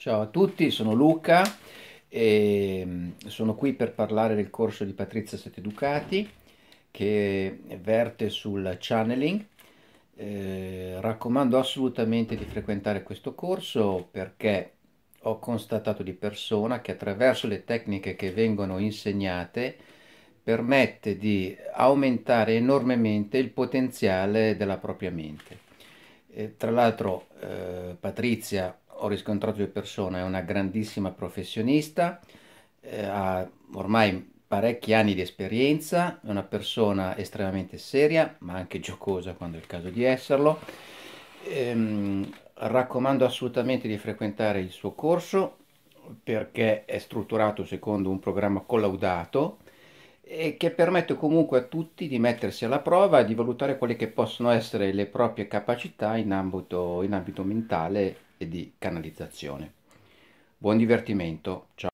Ciao a tutti, sono Luca e mm, sono qui per parlare del corso di Patrizia Sette Ducati che verte sul channeling. Eh, raccomando assolutamente di frequentare questo corso perché ho constatato di persona che attraverso le tecniche che vengono insegnate permette di aumentare enormemente il potenziale della propria mente. Eh, tra l'altro eh, Patrizia ho riscontrato di persona, è una grandissima professionista, eh, ha ormai parecchi anni di esperienza, è una persona estremamente seria, ma anche giocosa quando è il caso di esserlo. Ehm, raccomando assolutamente di frequentare il suo corso perché è strutturato secondo un programma collaudato e che permette comunque a tutti di mettersi alla prova e di valutare quelle che possono essere le proprie capacità in ambito, in ambito mentale e di canalizzazione. Buon divertimento, ciao!